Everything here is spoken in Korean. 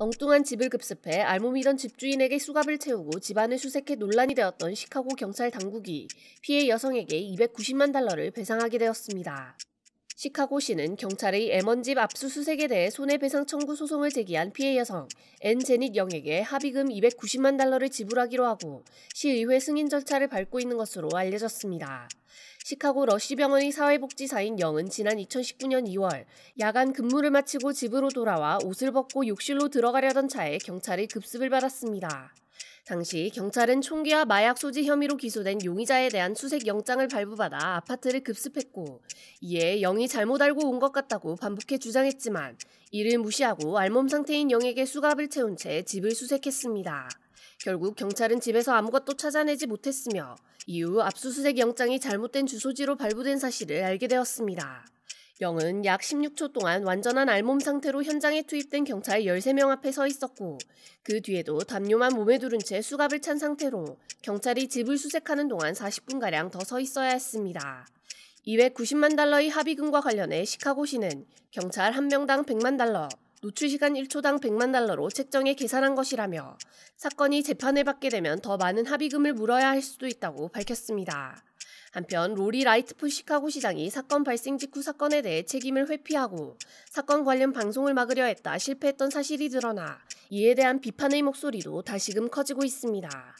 엉뚱한 집을 급습해 알몸이던 집주인에게 수갑을 채우고 집안을 수색해 논란이 되었던 시카고 경찰 당국이 피해 여성에게 290만 달러를 배상하게 되었습니다. 시카고시는 경찰의 M1집 압수수색에 대해 손해배상 청구 소송을 제기한 피해 여성 앤 제닛 영에게 합의금 290만 달러를 지불하기로 하고 시의회 승인 절차를 밟고 있는 것으로 알려졌습니다. 시카고 러쉬병원의 사회복지사인 영은 지난 2019년 2월 야간 근무를 마치고 집으로 돌아와 옷을 벗고 욕실로 들어가려던 차에 경찰의 급습을 받았습니다. 당시 경찰은 총기와 마약 소지 혐의로 기소된 용의자에 대한 수색 영장을 발부받아 아파트를 급습했고 이에 영이 잘못 알고 온 것 같다고 반복해 주장했지만 이를 무시하고 알몸 상태인 영에게 수갑을 채운 채 집을 수색했습니다. 결국 경찰은 집에서 아무것도 찾아내지 못했으며 이후 압수수색 영장이 잘못된 주소지로 발부된 사실을 알게 되었습니다. 영은 약 16초 동안 완전한 알몸 상태로 현장에 투입된 경찰 13명 앞에 서 있었고 그 뒤에도 담요만 몸에 두른 채 수갑을 찬 상태로 경찰이 집을 수색하는 동안 40분가량 더 서 있어야 했습니다. 290만 달러의 합의금과 관련해 시카고시는 경찰 1 명당 100만 달러, 노출시간 1초당 100만 달러로 책정해 계산한 것이라며 사건이 재판을 받게 되면 더 많은 합의금을 물어야 할 수도 있다고 밝혔습니다. 한편 로리 라이트프 시카고 시장이 사건 발생 직후 사건에 대해 책임을 회피하고 사건 관련 방송을 막으려 했다 실패했던 사실이 드러나 이에 대한 비판의 목소리도 다시금 커지고 있습니다.